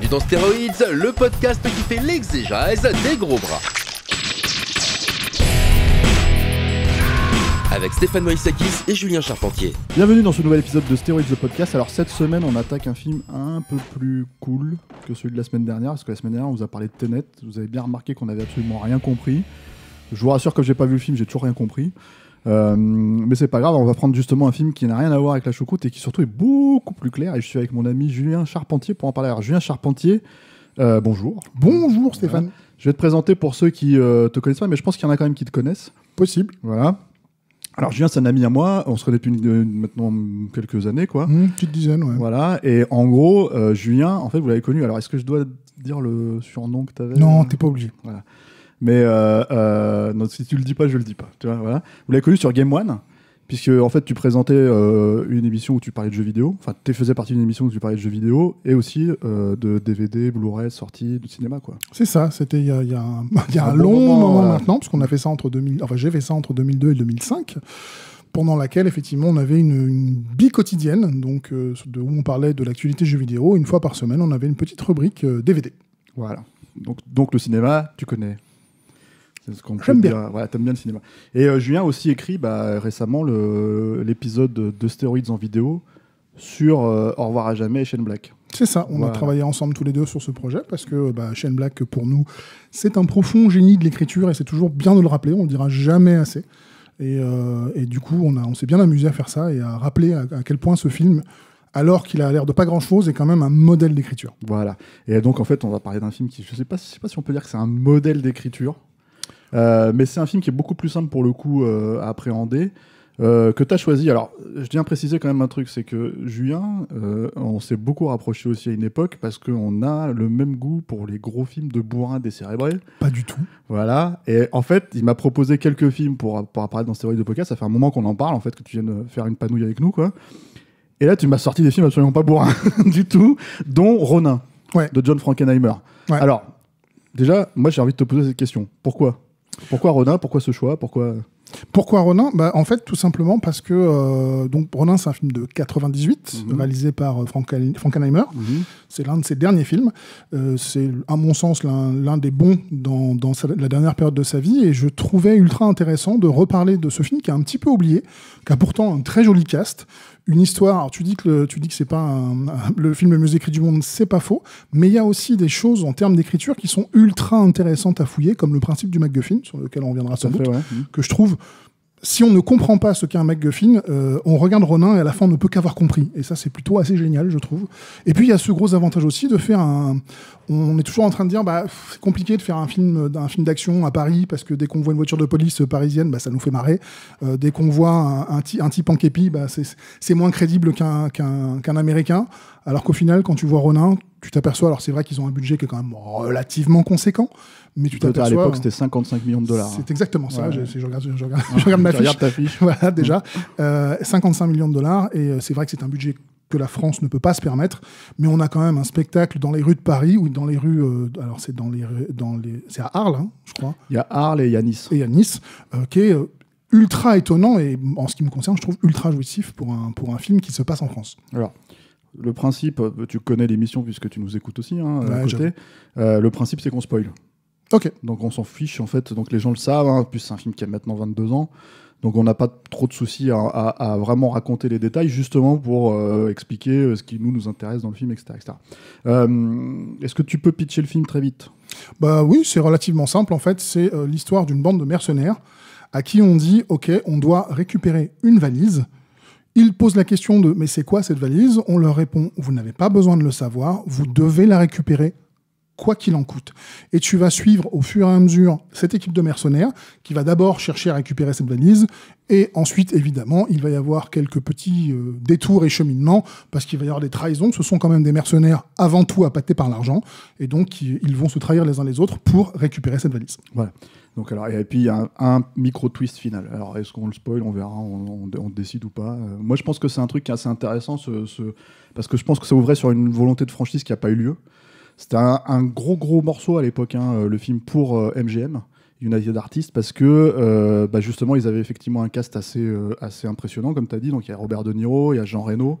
bienvenue dans Steroids, le podcast qui fait l'exégèse des gros bras. Avec Stéphane Moïsakis et Julien Charpentier. Bienvenue dans ce nouvel épisode de Steroids, le podcast. Alors cette semaine, on attaque un film un peu plus cool que celui de la semaine dernière, parce que la semaine dernière, on vous a parlé de Tenet. Vous avez bien remarqué qu'on n'avait absolument rien compris. Je vous rassure, comme j'ai pas vu le film, j'ai toujours rien compris. Euh, mais c'est pas grave, on va prendre justement un film qui n'a rien à voir avec la choucroute et qui surtout est beaucoup plus clair. Et je suis avec mon ami Julien Charpentier pour en parler. Alors, Julien Charpentier, euh, bonjour. Bonjour Stéphane. Je vais te présenter pour ceux qui ne euh, te connaissent pas, mais je pense qu'il y en a quand même qui te connaissent. Possible. Voilà. Alors Julien, c'est un ami à moi. On se connaît depuis maintenant quelques années, quoi. Une petite dizaine, ouais. Voilà. Et en gros, Julien, en fait, vous l'avez connu. Alors, est-ce que je dois dire le surnom que tu avais Non, t'es pas obligé. Voilà mais euh, euh, si tu le dis pas, je le dis pas. Tu vois, voilà. Vous l'avez connu sur Game One puisque en fait tu présentais euh, une émission où tu parlais de jeux vidéo, enfin tu faisais partie d'une émission où tu parlais de jeux vidéo et aussi de DVD, Blu-ray, sorties de cinéma quoi. C'est ça, c'était il y a, un, long moment, maintenant, parce a fait ça entre 2000, enfin j'ai fait ça entre 2002 et 2005 pendant laquelle effectivement on avait une, une bi-quotidienne, donc de, où on parlait de l'actualité jeux vidéo, une fois par semaine on avait une petite rubrique DVD. Voilà. Donc, donc le cinéma, tu connais c'est bien. Voilà, t'aimes bien le cinéma. Et euh, Julien a aussi écrit bah, récemment l'épisode de Stéroïdes en vidéo sur euh, Au revoir à jamais et Shane Black. C'est ça, on a travaillé ensemble tous les deux sur ce projet parce que bah, Shane Black, pour nous, c'est un profond génie de l'écriture et c'est toujours bien de le rappeler, on le dira jamais assez. Et, euh, du coup, on, on s'est bien amusé à faire ça et à rappeler à, quel point ce film, alors qu'il a l'air de pas grand-chose, est quand même un modèle d'écriture. Voilà. Et donc, en fait, on va parler d'un film qui, je sais sais pas si on peut dire que c'est un modèle d'écriture. Euh, mais c'est un film qui est beaucoup plus simple pour le coup euh, à appréhender. Euh, que tu as choisi. Alors, je tiens à préciser quand même un truc, c'est que Julien, on s'est beaucoup rapproché aussi à une époque parce qu'on a le même goût pour les gros films de bourrin décérébrés. Pas du tout. Voilà. Et en fait, il m'a proposé quelques films pour, pour apparaître dans série de Podcast. Ça fait un moment qu'on en parle, en fait, que tu viennes faire une panouille avec nous, quoi. Et là, tu m'as sorti des films absolument pas bourrins du tout, dont Ronin, de John Frankenheimer. Alors, déjà, moi, j'ai envie de te poser cette question. Pourquoi pourquoi Ronin Pourquoi ce choix Pourquoi pourquoi Ronin bah, En fait, tout simplement parce que euh, donc Ronin, c'est un film de 98, mhm. réalisé par euh, Frank Frankenheimer. Mhm. C'est l'un de ses derniers films. Euh, c'est, à mon sens, l'un des bons dans, la dernière période de sa vie. Et je trouvais ultra intéressant de reparler de ce film qui a un petit peu oublié, qui a pourtant un très joli cast, une histoire. tu dis que tu dis que c'est pas le film le mieux écrit du monde, c'est pas faux, mais il y a aussi des choses en termes d'écriture qui sont ultra intéressantes à fouiller, comme le principe du MacGuffin, sur lequel on reviendra sans doute, que je trouve si on ne comprend pas ce qu'est un MacGuffin, euh, on regarde Ronin et à la fin on ne peut qu'avoir compris. Et ça, c'est plutôt assez génial, je trouve. Et puis il y a ce gros avantage aussi de faire un. On est toujours en train de dire, bah, c'est compliqué de faire un film d'un film d'action à Paris parce que dès qu'on voit une voiture de police parisienne, bah, ça nous fait marrer. Euh, dès qu'on voit un, un, un, type en képi, bah, c'est moins crédible qu'un qu'un américain. Alors qu'au final, quand tu vois Ronin, tu t'aperçois, alors c'est vrai qu'ils ont un budget qui est quand même relativement conséquent, mais tu À l'époque, hein. c'était 55 millions de dollars. Hein. C'est exactement ça. Je, regarde, ma fiche. voilà, déjà. 55 euh, millions de dollars. Et euh, c'est vrai que c'est un budget que la France ne peut pas se permettre, mais on a quand même un spectacle dans les rues de Paris ou dans les rues. Euh, alors c'est dans les dans les c'est à Arles, hein, je crois. Il y a Arles et il y a Nice. Et il y a Nice qui est ultra étonnant et en ce qui me concerne, je trouve ultra jouissif pour un pour un film qui se passe en France. Alors. Le principe, tu connais l'émission puisque tu nous écoutes aussi à côté. le principe, c'est qu'on spoile Ok, donc on s'en fiche, en fait, donc les gens le savent, hein, c'est un film qui a maintenant 22 ans, donc on n'a pas trop de soucis à, vraiment raconter les détails, justement pour euh, expliquer euh, ce qui nous, nous intéresse dans le film, etc. Euh, est-ce que tu peux pitcher le film très vite Bah oui, c'est relativement simple, en fait, c'est l'histoire d'une bande de mercenaires à qui on dit, ok, on doit récupérer une valise, ils posent la question de mais c'est quoi cette valise On leur répond vous n'avez pas besoin de le savoir, vous devez la récupérer quoi qu'il en coûte. Et tu vas suivre au fur et à mesure cette équipe de mercenaires qui va d'abord chercher à récupérer cette valise et ensuite, évidemment, il va y avoir quelques petits euh, détours et cheminements parce qu'il va y avoir des trahisons. Ce sont quand même des mercenaires avant tout appâtés par l'argent et donc ils vont se trahir les uns les autres pour récupérer cette valise. Voilà. Donc alors, et puis il y a un, micro twist final. Alors est-ce qu'on le spoil On verra, on, décide ou pas. Euh, moi, je pense que c'est un truc assez intéressant ce, parce que je pense que ça ouvrait sur une volonté de franchise qui n'a pas eu lieu. C'était un, gros gros morceau à l'époque, hein, euh, le film pour MGM. Euh, United Artists parce que euh, bah, justement ils avaient effectivement un cast assez, euh, assez impressionnant comme tu as dit donc il y a Robert De Niro il y a Jean Reno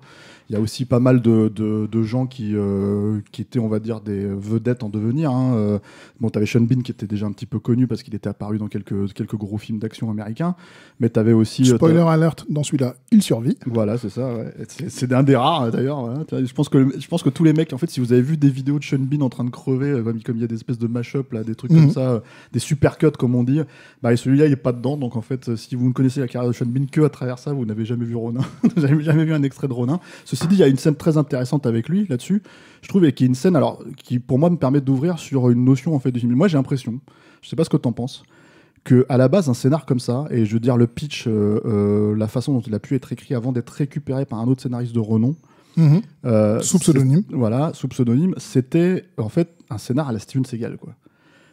il y a aussi pas mal de, de, gens qui, euh, qui étaient on va dire des vedettes en devenir hein. bon tu avais Sean Bean qui était déjà un petit peu connu parce qu'il était apparu dans quelques, quelques gros films d'action américains mais tu avais aussi spoiler alert dans celui-là il survit voilà c'est ça c'est un des rares hein, d'ailleurs hein. je pense que je pense que tous les mecs en fait si vous avez vu des vidéos de Sean Bean en train de crever comme il y a des espèces de mash-up là des trucs comme mhm. ça des super comme on dit, bah, celui-là, il n'est pas dedans. Donc, en fait, si vous ne connaissez la carrière de Sean Bean que à travers ça, vous n'avez jamais vu Ronin. vous jamais vu un extrait de Ronin. Ceci dit, il y a une scène très intéressante avec lui là-dessus, je trouve, et qui est une scène alors, qui, pour moi, me permet d'ouvrir sur une notion en fait, du film. Moi, j'ai l'impression, je ne sais pas ce que tu en penses, que à la base un scénar comme ça et je veux dire le pitch euh, euh, la façon dont il a pu être écrit avant d'être récupéré par un autre scénariste de renom mm-hmm. euh, sous pseudonyme voilà sous pseudonyme c'était en fait un scénar à la Steven Seagal quoi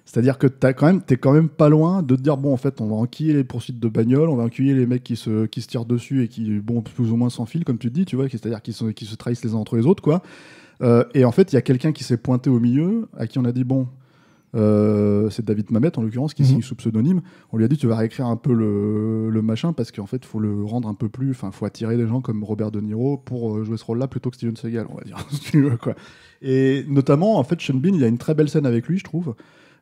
c'est-à-dire que quand même, t'es quand même pas loin de te dire bon en fait on va enquiller les poursuites de bagnole, on va enquiller les mecs qui se, qui se tirent dessus et qui bon plus ou moins s'enfilent comme tu dis, tu vois, c'est-à-dire qui se, qui se trahissent les uns entre les autres quoi. Euh, et en fait il y a quelqu'un qui s'est pointé au milieu à qui on a dit bon euh, c'est David Mamet en l'occurrence qui mhm. signe sous pseudonyme. On lui a dit tu vas réécrire un peu le, machin parce qu'en fait faut le rendre un peu plus, enfin faut attirer des gens comme Robert De Niro pour euh, jouer ce rôle-là plutôt que Steven Seagal on va dire. quoi. Et notamment en fait Sean Bean il y a une très belle scène avec lui je trouve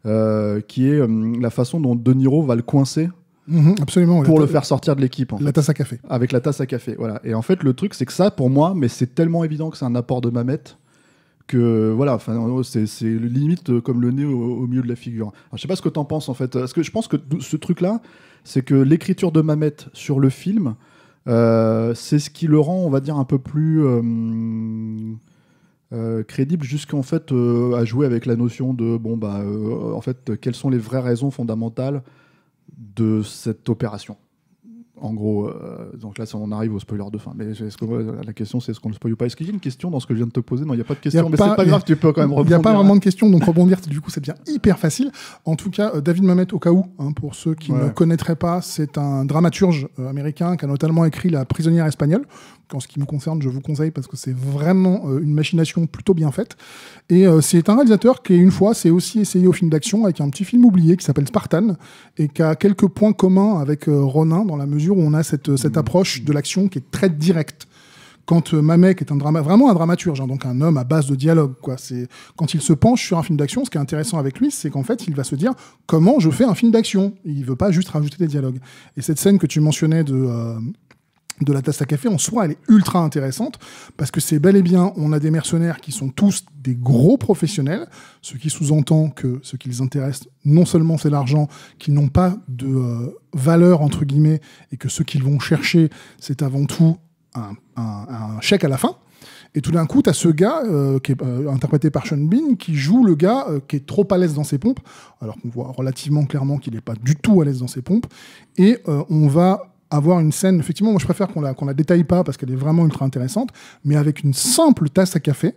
euh, qui est euh, la façon dont De Niro va le coincer mhm, Pour le faire sortir de l'équipe. La tasse à café. Avec la tasse à café, voilà. Et en fait, le truc, c'est que ça, pour moi, mais c'est tellement évident que c'est un apport de Mamet que voilà, c'est limite euh, comme le nez au, milieu de la figure. Je je sais pas ce que tu en penses en fait. Parce que je pense que ce truc-là, c'est que l'écriture de Mamet sur le film, c'est ce qui le rend, on va dire, un peu plus. Euh, crédible jusqu'en fait euh, à jouer avec la notion de bon bah euh, en fait quelles sont les vraies raisons fondamentales de cette opération. En gros, donc là, on arrive au spoiler de fin. Mais est-ce que, la question, c'est est-ce qu'on le spoil ou pas Est-ce qu'il y a une question dans ce que je viens de te poser Non, il n'y a pas de question, mais c'est pas grave, tu peux quand même rebondir. Il n'y a pas vraiment de question, donc rebondir, du coup, c'est bien hyper facile. En tout cas, David Mamet, au cas où, hein, pour ceux qui ne connaîtraient pas, c'est un dramaturge américain qui a notamment écrit La prisonnière espagnole, en ce qui me concerne, je vous conseille parce que c'est vraiment euh, une machination plutôt bien faite. Et euh, c'est un réalisateur qui, une fois, s'est aussi essayé au film d'action avec un petit film oublié qui s'appelle Spartan et qui a quelques points communs avec euh, Ronin dans la mesure où on a cette, cette mmh. approche de l'action qui est très directe quand Mamek est un drama, vraiment un dramaturge, hein, donc un homme à base de dialogue, quand il se penche sur un film d'action, ce qui est intéressant avec lui, c'est qu'en fait, il va se dire comment je fais un film d'action. Il ne veut pas juste rajouter des dialogues. Et cette scène que tu mentionnais de de la tasse à café en soi, elle est ultra intéressante parce que c'est bel et bien, on a des mercenaires qui sont tous des gros professionnels, ce qui sous-entend que ce qui les intéresse, non seulement c'est l'argent, qu'ils n'ont pas de euh, valeur, entre guillemets, et que ce qu'ils vont chercher, c'est avant tout un, chèque à la fin. Et tout d'un coup, tu as ce gars, euh, qui est euh, interprété par Sean Bean, qui joue le gars qui est trop à l'aise dans ses pompes, alors qu'on voit relativement clairement qu'il n'est pas du tout à l'aise dans ses pompes. Et on va avoir une scène, effectivement, moi je préfère qu'on la, qu'on la détaille pas parce qu'elle est vraiment ultra intéressante, mais avec une simple tasse à café,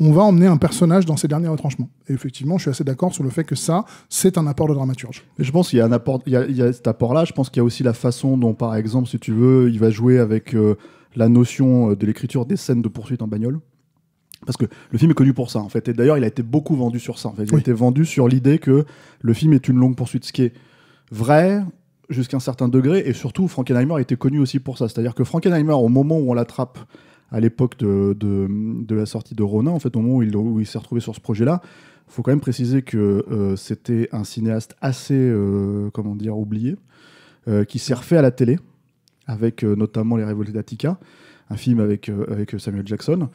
on va emmener un personnage dans ses derniers retranchements. Et effectivement, je suis assez d'accord sur le fait que ça, c'est un apport de dramaturge. Mais je pense qu'il y a y cet apport-là. Je pense qu'il y a aussi la façon dont, par exemple, si tu veux, il va jouer avec euh, la notion euh, de l'écriture des scènes de poursuite en bagnole. Parce que le film est connu pour ça, en fait. Et d'ailleurs, il a été beaucoup vendu sur ça. Il a été vendu sur l'idée que le film est une longue poursuite, ce qui est vrai jusqu'à un certain degré, et surtout Frankenheimer était connu aussi pour ça. C'est-à-dire que Frankenheimer, au moment où on l'attrape à l'époque de, la sortie de Ronin, en fait, au moment où il, s'est retrouvé sur ce projet-là, il faut quand même préciser que euh, c'était un cinéaste assez, euh, comment dire, oublié, euh, qui s'est refait à la télé, avec notamment Les Révoltés d'Attica, un film avec, avec Samuel Jackson,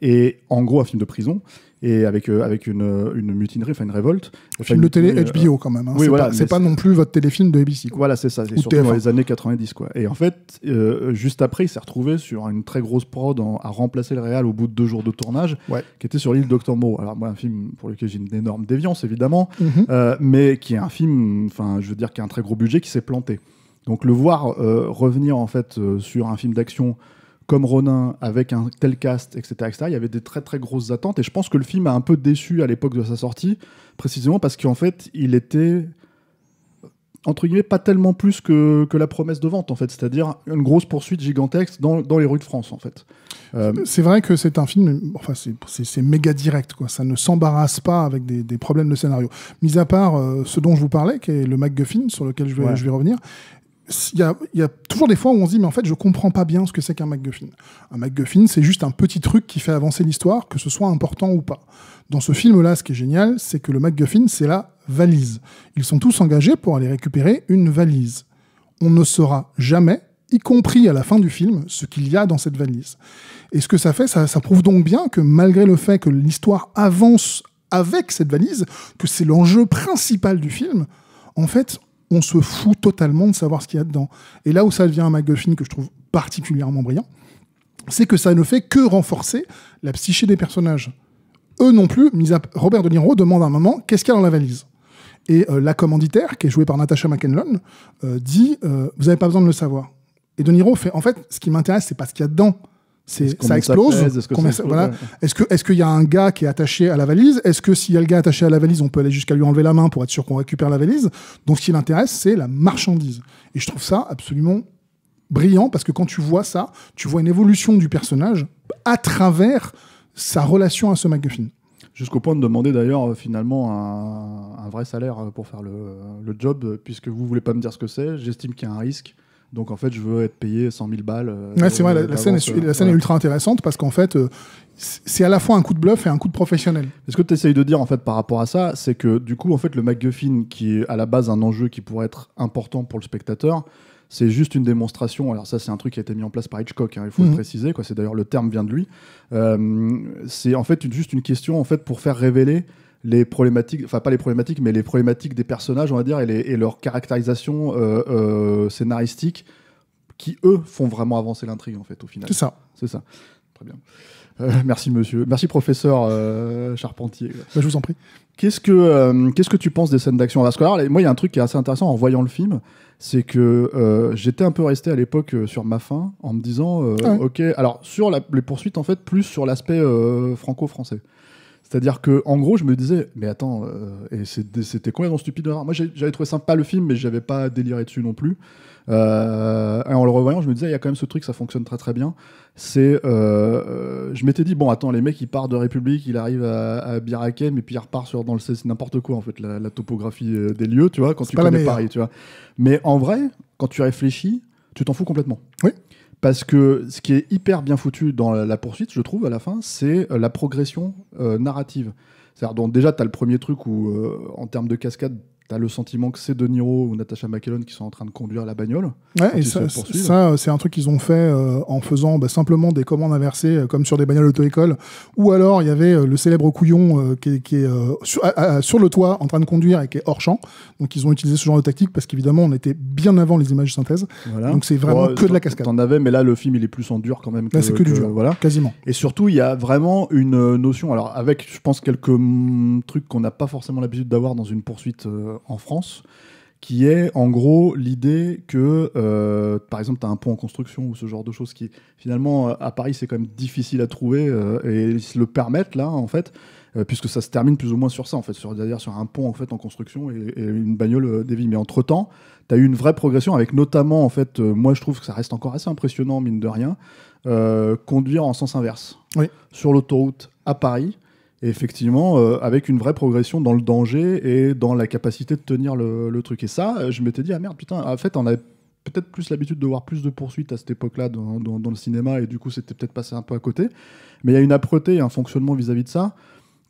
et en gros un film de prison et avec, euh, avec euh, une, mutinerie, enfin une révolte. Le film de télé HBO euh, quand même. Hein. Oui, c'est pas, non plus votre téléfilm de ABC. Voilà, c'est ça. C'est surtout dans les années 90. Quoi. Et en fait, juste après, il s'est retrouvé sur une très grosse prod à remplacer le réal au bout de deux jours de tournage, qui était sur l'île Docteur Moreau. Alors, moi, un film pour lequel j'ai une énorme déviance, évidemment, mm-hmm. mais qui est un film, enfin, je veux dire, qui a un très gros budget, qui s'est planté. Donc, le voir revenir en fait sur un film d'action comme Ronin, avec un tel cast, etc., etc., il y avait des très très grosses attentes. Et je pense que le film a un peu déçu à l'époque de sa sortie, précisément parce qu'en fait, il était entre guillemets, pas tellement plus que, la promesse de vente, en fait. C'est-à-dire une grosse poursuite gigantesque dans, les rues de France, en fait. Euh, c'est vrai que c'est un film, enfin, c'est méga direct, quoi. Ça ne s'embarrasse pas avec des, problèmes de scénario. Mis à part euh, ce dont je vous parlais, qui est le MacGuffin, sur lequel je vais, je vais revenir, il y, a, toujours des fois où on se dit, mais en fait, je comprends pas bien ce que c'est qu'un MacGuffin. Un MacGuffin, c'est juste un petit truc qui fait avancer l'histoire, que ce soit important ou pas. Dans ce film-là, ce qui est génial, c'est que le MacGuffin, c'est la valise. Ils sont tous engagés pour aller récupérer une valise. On ne saura jamais, y compris à la fin du film, ce qu'il y a dans cette valise. Et ce que ça fait, ça, ça prouve donc bien que malgré le fait que l'histoire avance avec cette valise, que c'est l'enjeu principal du film, en fait, on se fout totalement de savoir ce qu'il y a dedans. Et là où ça devient un McGuffin que je trouve particulièrement brillant, c'est que ça ne fait que renforcer la psyché des personnages. Eux non plus, mis Robert De Niro demande à un moment qu'est-ce qu'il y a dans la valise. Et euh, la commanditaire, qui est jouée par Natasha McEnlon, euh, dit euh, Vous n'avez pas besoin de le savoir. Et De Niro fait En fait, ce qui m'intéresse, c'est pas ce qu'il y a dedans, ça explose. Est-ce qu'il est ce y a un gars qui est attaché à la valise Est-ce que s'il y a le gars attaché à la valise, on peut aller jusqu'à lui enlever la main pour être sûr qu'on récupère la valise Donc ce qui l'intéresse, c'est la marchandise. Et je trouve ça absolument brillant parce que quand tu vois ça, tu vois une évolution du personnage à travers sa relation à ce McGuffin. Jusqu'au point de demander d'ailleurs euh, finalement un, vrai salaire euh, pour faire le, le job, euh, puisque vous voulez pas me dire ce que c'est, j'estime qu'il y a un risque. Donc en fait, je veux être payé 100 000 balles. Euh, ouais, c'est vrai, la, scène est, euh, ultra intéressante parce qu'en fait, euh, c'est à la fois un coup de bluff et un coup de professionnel. ce que tu essayes de dire en fait par rapport à ça, c'est que du coup, en fait, le MacGuffin, qui est à la base un enjeu qui pourrait être important pour le spectateur, c'est juste une démonstration. Alors ça, c'est un truc qui a été mis en place par Hitchcock. Hein, il faut le mhm. préciser. C'est d'ailleurs le terme vient de lui. c'est en fait juste une question en fait pour faire révéler les problématiques, enfin pas les problématiques, mais les problématiques des personnages, on va dire, et, et leur caractérisation euh, euh, scénaristique, qui eux font vraiment avancer l'intrigue en fait au final. C'est ça. C'est ça. Très bien. Euh, merci monsieur, merci professeur Charpentier. Bah, je vous en prie. Qu'est-ce que qu'est-ce que tu penses des scènes d'action Parce la alors, moi, il y a un truc qui est assez intéressant en voyant le film, c'est que j'étais un peu resté à l'époque sur ma fin en me disant, ah ok, alors sur les poursuites en fait, plus sur l'aspect franco-français. C'est-à-dire que, en gros, je me disais, mais attends, euh, et c'était complètement stupide de Moi, j'avais trouvé sympa le film, mais j'avais pas déliré dessus non plus. Euh, et en le revoyant, je me disais, il y a quand même ce truc, ça fonctionne très très bien. C'est, euh, je m'étais dit, bon, attends, les mecs, ils partent de République, ils arrivent à, Biraken mais et puis ils repartent sur dans le c'est n'importe quoi en fait, la, topographie des lieux, tu vois, quand tu connais Paris, tu vois. Mais en vrai, quand tu réfléchis, tu t'en fous complètement. Oui. Parce que ce qui est hyper bien foutu dans la poursuite, je trouve, à la fin, c'est euh, la progression euh, narrative. C'est-à-dire, donc déjà, tu as le premier truc où, euh, en termes de cascade, t'as le sentiment que c'est De Niro ou Natasha McElhone qui sont en train de conduire la bagnole. et ça, euh, c'est un truc qu'ils ont fait euh, en faisant bah, simplement des commandes inversées, euh, comme sur des bagnoles auto-école. Ou alors, il y avait le célèbre couillon qui est, sur, le toit en train de conduire et qui est hors champ. Donc, ils ont utilisé ce genre de tactique parce qu'évidemment, on était bien avant les images de synthèse. Donc, c'est vraiment que de la cascade. T'en avais, mais là, le film, il est plus en dur quand même. c'est que, du dur, voilà. quasiment. Et surtout, il y a vraiment une notion, alors avec, je pense, quelques mm, trucs qu'on n'a pas forcément l'habitude d'avoir dans une poursuite euh, en France, qui est en gros l'idée que, euh, par exemple, tu as un pont en construction ou ce genre de choses qui, finalement, euh, à Paris, c'est quand même difficile à trouver et ils se le permettent là, en fait, puisque ça se termine plus ou moins sur ça, en fait, c'est-à-dire sur un pont en fait en construction et, une bagnole dévie. Mais entre temps, tu as eu une vraie progression avec notamment, en fait, moi je trouve que ça reste encore assez impressionnant, mine de rien, conduire en sens inverse oui. sur l'autoroute à Paris effectivement, euh, avec une vraie progression dans le danger et dans la capacité de tenir le, truc. Et ça, euh, je m'étais dit, ah merde, putain, en fait, on avait peut-être plus l'habitude de voir plus de poursuites à cette époque-là dans, le cinéma, et du coup, c'était peut-être passé un peu à côté. Mais il y a une âpreté et un fonctionnement vis-à-vis de ça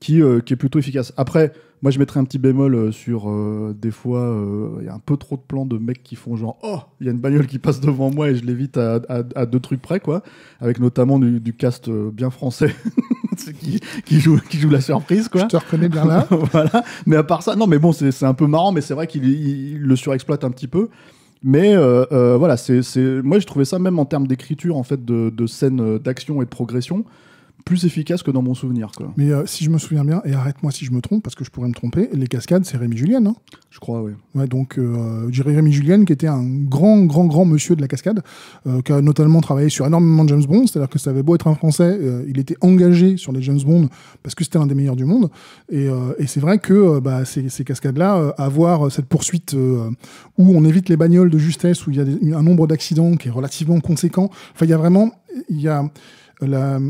qui, euh, qui, est plutôt efficace. Après, moi, je mettrais un petit bémol sur des fois, il y a un peu trop de plans de mecs qui font genre, oh, il y a une bagnole qui passe devant moi et je l'évite à, deux trucs près, quoi. Avec notamment du, du cast bien français. qui, joue, la surprise, quoi. Je te reconnais bien là. Mais à part ça, non, mais bon, c'est un peu marrant, mais c'est vrai qu'il le surexploite un petit peu. Mais euh, euh, voilà, c'est moi, je trouvais ça même en termes d'écriture, en fait, de, de scènes euh, d'action et de progression plus efficace que dans mon souvenir. Quoi. Mais euh, si je me souviens bien, et arrête-moi si je me trompe, parce que je pourrais me tromper, les cascades, c'est Rémi Julien, non Je crois, oui. Ouais, donc, euh, je Rémi Julien, qui était un grand, grand, grand monsieur de la cascade, euh, qui a notamment travaillé sur énormément de James Bond, c'est-à-dire que ça avait beau être un Français, euh, il était engagé sur les James Bond, parce que c'était un des meilleurs du monde. Et, euh, et c'est vrai que bah, ces, cascades-là, avoir cette poursuite où on évite les bagnoles de justesse, où il y a un nombre d'accidents qui est relativement conséquent, enfin, il y a vraiment... Il y a la,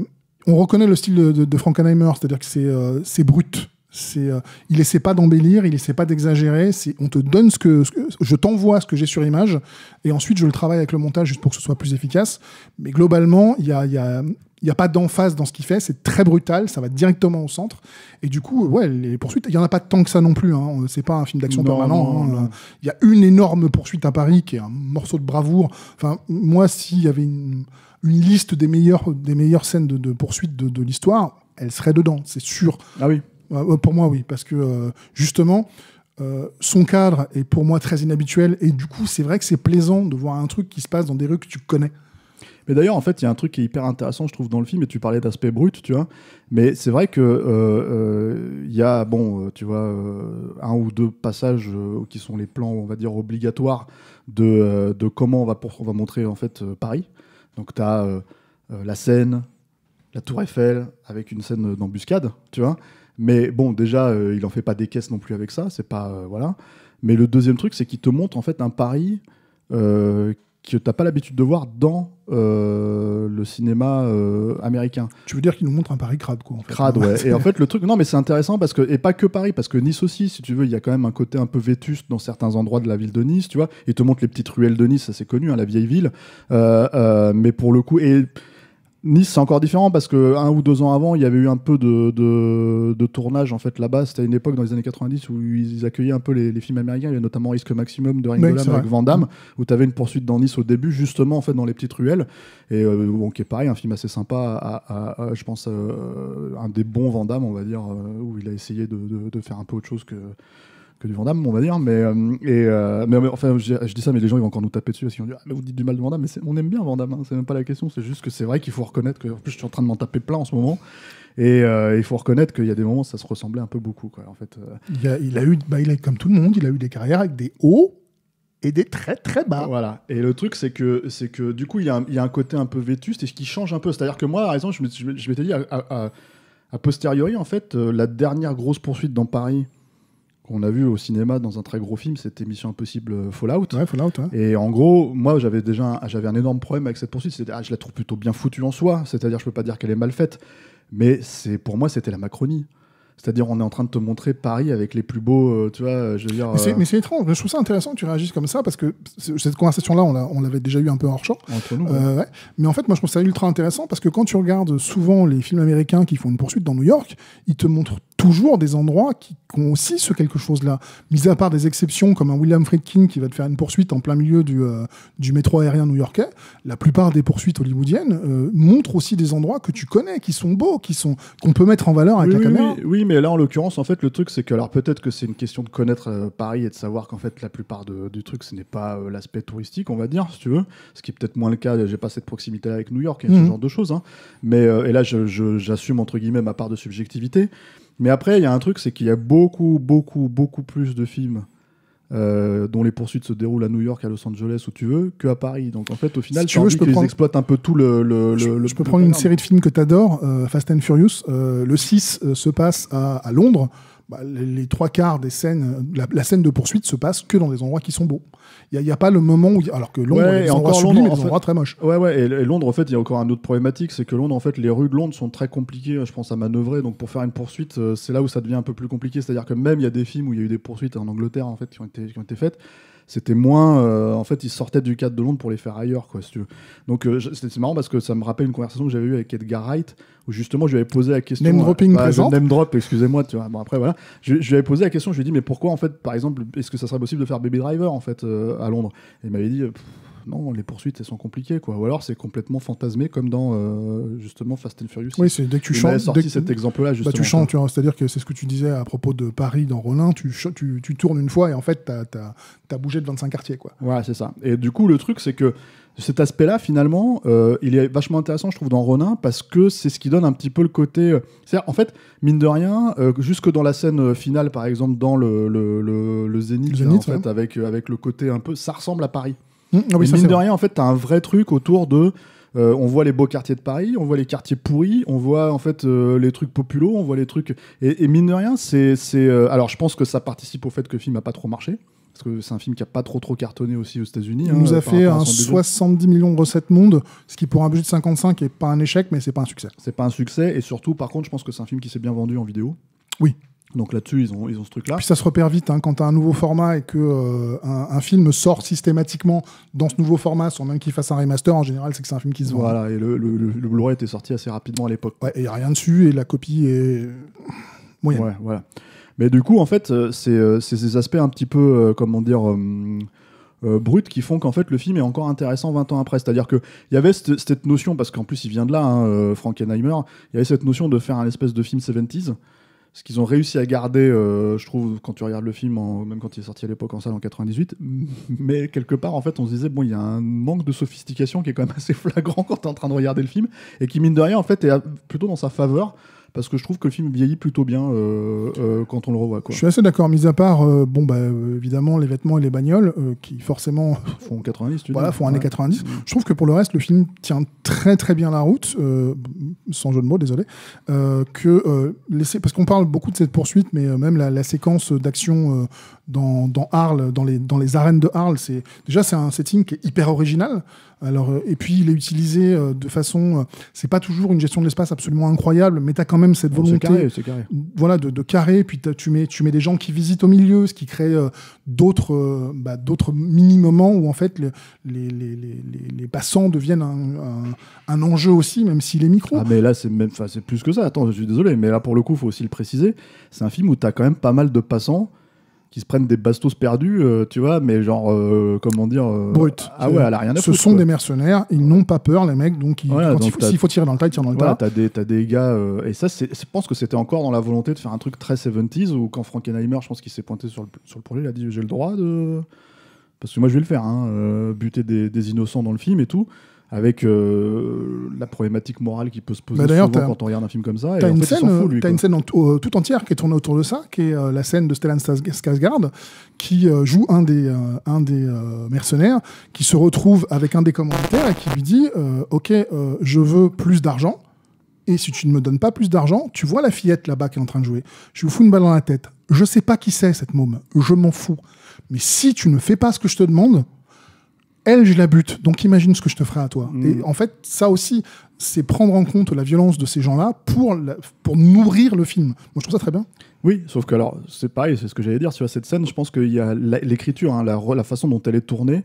on reconnaît le style de, Frankenheimer, c'est-à-dire que c'est euh, brut. C'est, euh, il essaie pas d'embellir, il essaie pas d'exagérer. C'est, on te donne ce que, je t'envoie ce que j'ai sur image, et ensuite je le travaille avec le montage juste pour que ce soit plus efficace. Mais globalement, il y a, n'y a pas d'emphase dans ce qu'il fait, c'est très brutal, ça va directement au centre. Et du coup, ouais, les poursuites, il n'y en a pas tant que ça non plus. Hein. C'est pas un film d'action permanent. Hein. Il y a une énorme poursuite à Paris qui est un morceau de bravoure. Enfin, moi, s'il y avait une une liste des meilleures, des meilleures scènes de, poursuite de, l'histoire, elle serait dedans, c'est sûr. Ah oui. pour moi, oui, parce que euh, justement, euh, son cadre est pour moi très inhabituel et du coup, c'est vrai que c'est plaisant de voir un truc qui se passe dans des rues que tu connais. Mais d'ailleurs, en fait, il y a un truc qui est hyper intéressant, je trouve, dans le film, et tu parlais d'aspect brut, tu vois. Mais c'est vrai que euh, il y a, bon, tu vois, un ou deux passages qui sont les plans, on va dire, obligatoires de, comment on va, pour, on va montrer, en fait, Paris. Donc tu as euh, euh, la scène, la tour Eiffel, avec une scène d'embuscade, tu vois. Mais bon, déjà, euh, il n'en fait pas des caisses non plus avec ça, c'est pas... voilà. Mais le deuxième truc, c'est qu'il te montre en fait un pari que t'as pas l'habitude de voir dans euh, le cinéma euh, américain. Tu veux dire qu'il nous montre un Paris crade, quoi. Crade, ouais. et en fait, le truc, non, mais c'est intéressant parce que, et pas que Paris, parce que Nice aussi, si tu veux, il y a quand même un côté un peu vétuste dans certains endroits de la ville de Nice, tu vois. Il te montre les petites ruelles de Nice, ça c'est connu, hein, la vieille ville. Euh, mais pour le coup, et Nice, c'est encore différent parce que un ou deux ans avant, il y avait eu un peu de, tournage en fait là-bas. C'était une époque dans les années 90 où ils accueillaient un peu les, films américains. Il y a notamment Risque Maximum de Ringolam avec Van Damme, où tu avais une poursuite dans Nice au début, justement fait dans les petites ruelles. Et euh, qui est pareil, un film assez sympa, je pense, euh, un des bons Van Damme, on va dire, euh, où il a essayé de, de faire un peu autre chose que que du Vandamme, on va dire. Mais, euh, et, euh, mais, enfin, je, dis ça, mais les gens ils vont encore nous taper dessus parce qu'ils vont dire ah, mais vous dites du mal de Vandamme, mais on aime bien Vandamme, hein, c'est même pas la question, c'est juste que c'est vrai qu'il faut reconnaître que. En plus, je suis en train de m'en taper plein en ce moment. Et euh, il faut reconnaître qu'il y a des moments où ça se ressemblait un peu beaucoup. Quoi, en fait. il, a, eu, bah, il comme tout le monde, il a eu des carrières avec des hauts et des très très bas. Voilà. Et le truc, c'est que, c'est que du coup, il y, a un, il y, a un côté un peu vétuste et ce qui change un peu. C'est-à-dire que moi, par raison, je m'étais dit, à posteriori, en fait, la dernière grosse poursuite dans Paris, qu'on a vu au cinéma dans un très gros film, cette émission Impossible euh, Fallout. Ouais, Et en gros, moi, j'avais déjà j'avais un énorme problème avec cette poursuite. c'était ah, je la trouve plutôt bien foutue en soi. C'est-à-dire, je peux pas dire qu'elle est mal faite, mais c'est pour moi, c'était la Macronie. C'est-à-dire, on est en train de te montrer Paris avec les plus beaux, euh, tu vois, je veux dire. Euh, mais c'est étrange, je trouve ça intéressant que tu réagisses comme ça, parce que cette conversation-là, on l'avait déjà eu un peu hors champ. Mais en fait, moi, je trouve ça ultra intéressant, parce que quand tu regardes souvent les films américains qui font une poursuite dans New York, ils te montrent toujours des endroits qui, ont aussi ce quelque chose-là. Mis à part des exceptions comme un William Friedkin qui va te faire une poursuite en plein milieu du, euh, du métro aérien new-yorkais, la plupart des poursuites hollywoodiennes euh, montrent aussi des endroits que tu connais, qui sont beaux, qui sont qu'on peut mettre en valeur avec la caméra. Oui, mais là en l'occurrence, en fait, le truc c'est que alors peut-être que c'est une question de connaître euh, Paris et de savoir qu'en fait la plupart de, du truc ce n'est pas l'aspect touristique, on va dire, si tu veux, ce qui est peut-être moins le cas. J'ai pas cette proximité avec New York et ce mhm. genre de choses, hein. mais et là j'assume entre guillemets ma part de subjectivité. Mais après, il y a un truc, c'est qu'il y a beaucoup, beaucoup, beaucoup plus de films euh, dont les poursuites se déroulent à New York, à Los Angeles, où tu veux, qu'à Paris. Donc en fait, au final, tu veux, je peux prendre... un peu tout le. je, peux prendre une série de films que tu adores, euh, Fast and Furious. Euh, le 6 se passe à, à Londres. Bah, les trois quarts des scènes, euh, la, scène de poursuite se passe que dans des endroits qui sont beaux. Il n'y a, pas le moment où. Alors que Londres, est il y des endroits très moches. Ouais, ouais, et, Londres, en fait, il y a encore un autre problématique c'est que Londres, en fait, les rues de Londres sont très compliquées, je pense, à manœuvrer. Donc pour faire une poursuite, euh, c'est là où ça devient un peu plus compliqué. C'est-à-dire que même il y a des films où il y a eu des poursuites en Angleterre, en fait, qui ont qui ont été faites c'était moins. Euh, en fait, ils sortaient du cadre de Londres pour les faire ailleurs, quoi. Si tu veux. Donc, c'était euh, c'est marrant parce que ça me rappelle une conversation que j'avais eue avec Edgar Wright, où justement, je lui avais posé la question. Name euh, dropping bah, Name drop, excusez-moi, tu vois. Bon, après, voilà. Je, lui avais posé la question, je lui ai dit, mais pourquoi, en fait, par exemple, est-ce que ça serait possible de faire Baby Driver, en fait, à Londres Et il m'avait dit non, les poursuites, elles sont compliquées, quoi. Ou alors, c'est complètement fantasmé, comme dans, euh, justement, Fast and Furious. Oui, c'est dès que tu chantes. cet exemple-là, bah, tu chantes, c'est-à-dire que c'est ce que tu disais à propos de Paris dans Ronin, tu, tu, tournes une fois et en fait, tu as, bougé de 25 quartiers, quoi. Voilà, c'est ça. Et du coup, le truc, c'est que cet aspect-là, finalement, euh, il est vachement intéressant, je trouve, dans Ronin, parce que c'est ce qui donne un petit peu le côté. Euh, cest en fait, mine de rien, jusque dans la scène finale, par exemple, dans le, le, Zénith, avec, avec le côté un peu. Ça ressemble à Paris. Mmh, mine de rien, en fait, t'as un vrai truc autour de. Euh, on voit les beaux quartiers de Paris, on voit les quartiers pourris, on voit en fait euh, les trucs populos, on voit les trucs. Et, mine de rien, c'est. Euh, alors je pense que ça participe au fait que le film n'a pas trop marché. Parce que c'est un film qui n'a pas trop trop cartonné aussi aux États-Unis. Il nous hein, a fait un 70 millions de recettes monde, ce qui pour un budget de 55 est pas un échec, mais c'est pas un succès. C'est pas un succès, et surtout, par contre, je pense que c'est un film qui s'est bien vendu en vidéo. Oui. Donc là-dessus, ils ont, ils ont ce truc-là. Puis ça se repère vite. Hein, quand tu as un nouveau format et que euh, un, film sort systématiquement dans ce nouveau format, sans même qu'il fasse un remaster, en général, c'est que c'est un film qui se voit Voilà, et le, le, le, Blu-ray était sorti assez rapidement à l'époque. Ouais, et il n'y a rien dessus, et la copie est moyenne. Ouais, voilà. Mais du coup, en fait, euh, euh, c'est ces aspects un petit peu, comment dire. brut qui font qu'en fait le film est encore intéressant 20 ans après. C'est-à-dire qu'il y avait cette, notion, parce qu'en plus il vient de là, hein, Frankenheimer, il y avait cette notion de faire un espèce de film 70s ce qu'ils ont réussi à garder, euh, je trouve, quand tu regardes le film, même quand il est sorti à l'époque en salle en 98, mais quelque part, en fait, on se disait, bon, il y a un manque de sophistication qui est quand même assez flagrant quand tu es en train de regarder le film, et qui, mine de rien, en fait, est plutôt dans sa faveur, parce que je trouve que le film vieillit plutôt bien euh, euh, quand on le revoit. Je suis assez d'accord, mis à part, euh, bon, bah, évidemment, les vêtements et les bagnoles, qui forcément font 90, voilà, font années 90. Mm. Je trouve que pour le reste, le film tient très très bien la route, sans jeu de mots, désolé, que laisser, parce qu'on parle beaucoup de cette poursuite, mais même la, séquence d'action dans, Arles, dans les, dans les arènes de Arles, c'est déjà c'est un setting qui est hyper original. Alors, euh, et puis, il est utilisé euh, de façon. Euh, c'est pas toujours une gestion de l'espace absolument incroyable, mais tu as quand même cette volonté. Voilà, de, carrer Puis tu mets, tu mets des gens qui visitent au milieu, ce qui crée d'autres bah, d'autres mini-moments où, en fait, les, les, les, les passants deviennent un, un, enjeu aussi, même s'il est micro. Ah, mais là, c'est même. c'est plus que ça. Attends, je suis désolé, mais là, pour le coup, faut aussi le préciser. C'est un film où tu as quand même pas mal de passants qui se prennent des bastos perdus, euh, tu vois, mais genre, euh, comment dire. Euh, Brut. Ah ouais, elle a rien à Ce sont des mercenaires, ils n'ont pas peur, les mecs, donc faut, s'il faut tirer dans le tas, ils tirent dans le tas. T'as des, t'as des gars, et ça, je pense que c'était encore dans la volonté de faire un truc très 70s, où quand Frankenheimer, je pense qu'il s'est pointé sur le, sur le projet, il a dit j'ai le droit de. Parce que moi, je vais le faire, hein, buter des, innocents dans le film et tout avec euh, la problématique morale qui peut se poser bah, souvent quand on regarde un film comme ça. T'as une, scène, une euh, scène tout entière qui est tournée autour de ça, qui est euh, la scène de Stellan Skarsgård, qui joue un des, un des mercenaires, qui se retrouve avec un des commanditaires et qui lui dit Ok, je veux plus d'argent, et si tu ne me donnes pas plus d'argent, tu vois la fillette là-bas qui est en train de jouer. Je vous fous une balle dans la tête. Je sais pas qui c'est cette môme, je m'en fous. Mais si tu ne fais pas ce que je te demande, elle, je la bute, donc imagine ce que je te ferai à toi. Mm. Et en fait, ça aussi, c'est prendre en compte la violence de ces gens-là pour, pour nourrir le film. Moi, je trouve ça très bien. Oui, sauf que alors, c'est pareil, c'est ce que j'allais dire sur cette scène. Je pense qu'il y a l'écriture, hein, la, façon dont elle est tournée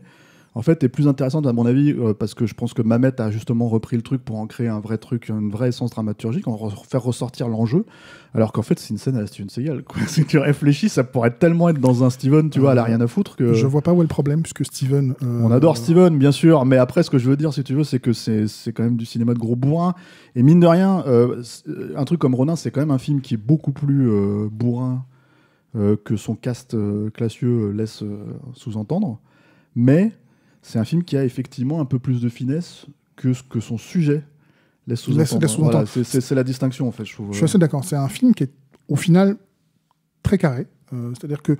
en fait, est plus intéressante à mon avis euh, parce que je pense que Mamet a justement repris le truc pour en créer un vrai truc, une vraie essence dramaturgique, en faire ressortir l'enjeu. Alors qu'en fait, c'est une scène à la Steven Seagal. Si tu réfléchis, ça pourrait tellement être dans un Steven, tu vois, à la rien à foutre que. Je vois pas où est le problème puisque Steven. Euh, On adore Steven, bien sûr, mais après, ce que je veux dire, si tu veux, c'est que c'est quand même du cinéma de gros bourrin. Et mine de rien, euh, un truc comme Ronin, c'est quand même un film qui est beaucoup plus bourrin que son cast classieux laisse sous-entendre. Mais c'est un film qui a effectivement un peu plus de finesse que ce que son sujet laisse sous-entendre. c'est la distinction, en fait, je trouve. Je suis assez d'accord. C'est un film qui est, au final, très carré. Euh, c'est-à-dire qu'il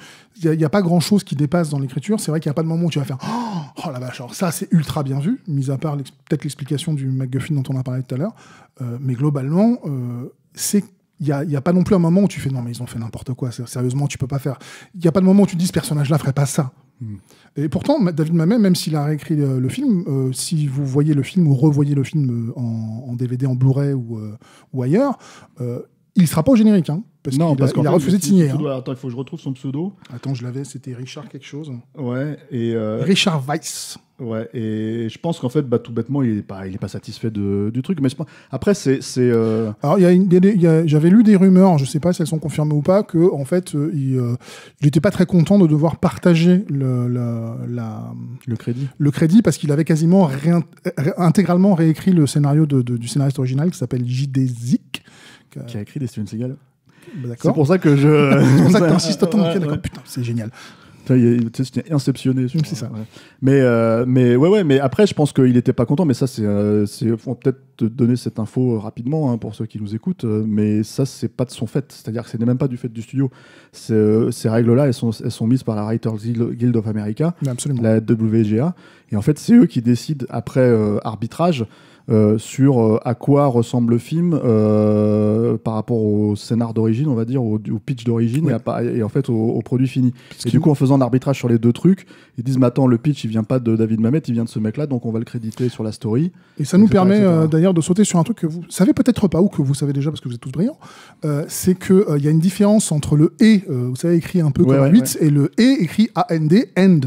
n'y a, pas grand-chose qui dépasse dans l'écriture. C'est vrai qu'il n'y a pas de moment où tu vas faire oh, la vache, alors ça c'est ultra bien vu, mis à part peut-être l'explication du McGuffin dont on a parlé tout à l'heure. Euh, mais globalement, euh, c'est il n'y a, a, pas non plus un moment où tu fais non mais ils ont fait n'importe quoi, sérieusement tu peux pas faire. Il n'y a pas de moment où tu dis ce personnage-là ferait pas ça. Mm. Et pourtant, David Mamet, même s'il a réécrit le, film, euh, si vous voyez le film ou revoyez le film euh, en, DVD, en Blu-ray ou euh, ailleurs, il sera pas au générique, hein, parce non, parce qu'il a, refusé de signer. Hein. Attends, il faut que je retrouve son pseudo. Attends, je l'avais, c'était Richard quelque chose. Ouais, et. Euh, Richard Weiss. Ouais, et je pense qu'en fait, bah, tout bêtement, il n'est pas, il est pas satisfait de, du truc. Mais après, c'est. Euh... Alors, y a, y a, j'avais lu des rumeurs, je ne sais pas si elles sont confirmées ou pas, que en fait, euh, il n'était euh, pas très content de devoir partager le, la, la, le crédit. Le crédit, parce qu'il avait quasiment intégralement réécrit le scénario de, du scénariste original qui s'appelle J.D. Zick euh, qui a écrit des Steven Seagal. Bah, c'est pour ça que je. c'est pour ça que ton. autant. putain, c'est génial. C'était inceptionné. C'est ça. Mais, euh, mais, ouais, ouais, mais après, je pense qu'il n'était pas content. Mais ça, c'est. Euh, peut-être te donner cette info euh, rapidement hein, pour ceux qui nous écoutent. Mais ça, c'est pas de son fait. C'est-à-dire que ce n'est même pas du fait du studio. ces règles-là, elles sont, mises par la Writers Guild of America, la WGA. Et en fait, c'est eux qui décident, après arbitrage, euh, sur euh, à quoi ressemble le film euh, par rapport au scénar d'origine, on va dire, au, pitch d'origine et, en fait au, produit fini. et du coup, en faisant un arbitrage sur les deux trucs, ils disent Mais attends, le pitch, il vient pas de David Mamet, il vient de ce mec-là, donc on va le créditer sur la story. Et ça nous permet d'ailleurs de sauter sur un truc que vous savez peut-être pas ou que vous savez déjà parce que vous êtes tous brillants c'est qu'il il y a une différence entre le et, vous savez, écrit un peu comme huit 8, et le et écrit AND, end.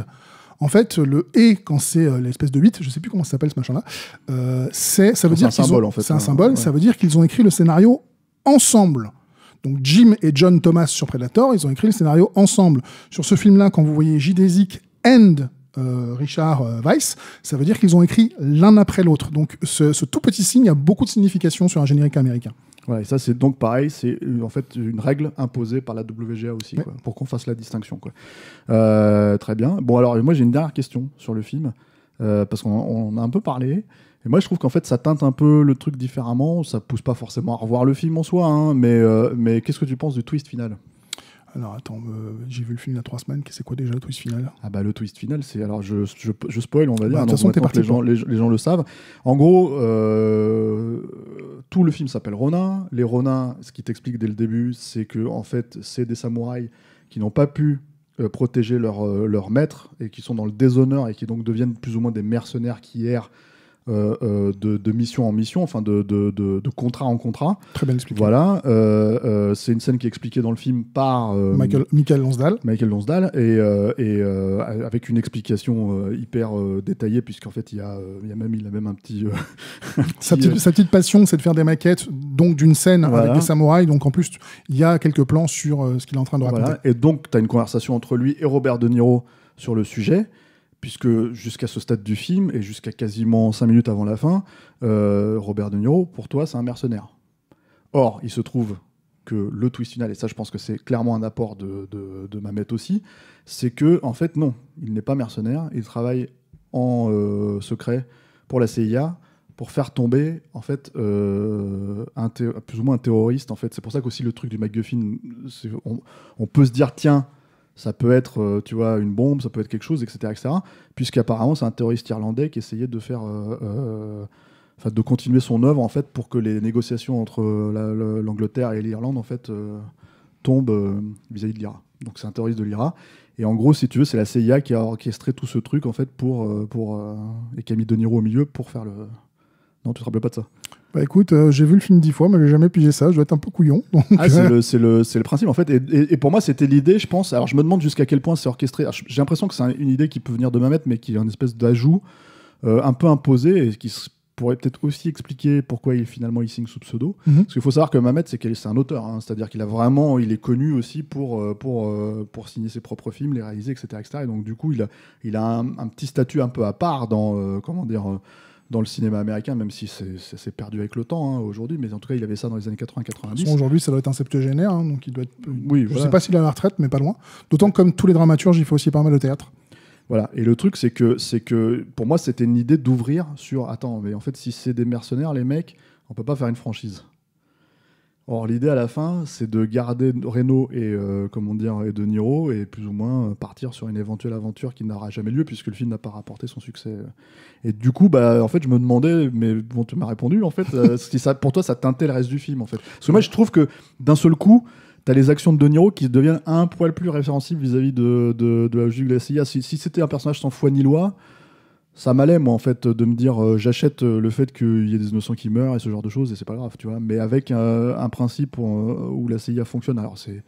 En fait, le et quand c'est euh, l'espèce de 8, je ne sais plus comment ça s'appelle ce machin-là, euh, c'est ça veut dire un hein. symbole Ça veut dire qu'ils ont écrit le scénario ensemble. Donc Jim et John Thomas sur Predator, ils ont écrit le scénario ensemble. Sur ce film-là, quand vous voyez J. and euh, Richard Weiss, ça veut dire qu'ils ont écrit l'un après l'autre. Donc ce, tout petit signe a beaucoup de signification sur un générique américain. Ouais, ça c'est donc pareil, c'est euh, en fait une règle imposée par la WGA aussi, pour qu'on fasse la distinction. Quoi. Euh, très bien. Bon alors, moi j'ai une dernière question sur le film, euh, parce qu'on a un peu parlé. Et moi je trouve qu'en fait ça teinte un peu le truc différemment, ça pousse pas forcément à revoir le film en soi, hein, mais, mais qu'est-ce que tu penses du twist final alors attends, euh, j'ai vu le film il y a trois semaines. C'est quoi déjà le twist final Ah bah le twist final, c'est alors je, je, spoil, on va dire. Bah, de hein, toute façon, les, gens, le savent. En gros, euh, tout le film s'appelle Ronin. Les ronins ce qui t'explique dès le début, c'est que en fait, c'est des samouraïs qui n'ont pas pu euh, protéger leur, leur maître et qui sont dans le déshonneur et qui donc deviennent plus ou moins des mercenaires qui errent euh, euh, de, mission en mission, enfin de, de, de, contrat en contrat. Très bien expliqué. Voilà, euh, c'est une scène qui est expliquée dans le film par Michael, Michael Michael Lonsdal et, et avec une explication hyper détaillée, puisqu'en fait, il a, il a même, il a même un petit. sa, petite, passion, c'est de faire des maquettes, donc d'une scène avec des samouraïs. Donc en plus, il y a quelques plans sur ce qu'il est en train de raconter. Et donc, tu as une conversation entre lui et Robert De Niro sur le sujet puisque jusqu'à ce stade du film et jusqu'à quasiment 5 minutes avant la fin, euh, Robert De Niro, pour toi, c'est un mercenaire. Or, il se trouve que le twist final, et ça je pense que c'est clairement un apport de, de, de Mamet aussi, c'est que en fait non, il n'est pas mercenaire, il travaille en euh, secret pour la CIA pour faire tomber en fait euh, plus ou moins un terroriste en fait. C'est pour ça qu'aussi le truc du MacGuffin, on, peut se dire tiens ça peut être, euh, tu vois, une bombe, ça peut être quelque chose, etc., etc. Puisqu'apparemment, c'est un terroriste irlandais qui essayait de faire, euh, euh, de continuer son œuvre en fait pour que les négociations entre l'Angleterre et l'Irlande en fait tombent vis-à-vis de l'IRA. Donc c'est un terroriste de l'IRA. Et en gros, si tu veux, c'est la CIA qui a orchestré tout ce truc en fait pour, pour et qui a mis De Niro au milieu pour faire le, non, tu te rappelles pas de ça bah écoute, euh, j'ai vu le film dix fois, mais j'ai jamais pigé ça. Je dois être un peu couillon. Donc... Ah, c'est euh. le, le, le, principe en fait. Et, pour moi, c'était l'idée, je pense. Alors, je me demande jusqu'à quel point c'est orchestré. J'ai l'impression que c'est une idée qui peut venir de Mamet, mais qui est une espèce d'ajout euh, un peu imposé et qui pourrait peut-être aussi expliquer pourquoi il finalement il signe sous pseudo. Mhm. Parce qu'il faut savoir que Mamet, c'est c'est un auteur, hein. c'est-à-dire qu'il a vraiment, il est connu aussi pour pour pour signer ses propres films, les réaliser, etc., Et donc du coup, il a il a un, petit statut un peu à part dans comment dire dans le cinéma américain, même si c'est perdu avec le temps hein, aujourd'hui, mais en tout cas, il avait ça dans les années 80-90. Aujourd'hui, ça doit être un septuagénaire, hein, donc il doit être. Euh, oui, je ne sais pas s'il est à la retraite, mais pas loin. D'autant que, comme tous les dramaturges, il fait aussi pas mal de théâtre. Voilà. Et le truc, c'est que, que pour moi, c'était une idée d'ouvrir sur. Attends, mais en fait, si c'est des mercenaires, les mecs, on peut pas faire une franchise. Or, l'idée à la fin, c'est de garder Reno et, euh, comment dire, et De Niro et plus ou moins euh, partir sur une éventuelle aventure qui n'aura jamais lieu puisque le film n'a pas rapporté son succès. Et du coup, bah, en fait, je me demandais, mais bon, tu m'as répondu, en fait, euh, si ça, pour toi, ça teintait le reste du film, en fait. Parce que moi, je trouve que d'un seul coup, t'as les actions de De Niro qui deviennent un poil plus référencibles vis-à-vis de, de, de, la CIA. Si, si c'était un personnage sans foi ni loi, ça m'allait, moi, en fait, de me dire euh, j'achète euh, le fait qu'il y ait des innocents qui meurent et ce genre de choses, et c'est pas grave, tu vois. Mais avec euh, un principe où, la CIA fonctionne, alors c'est.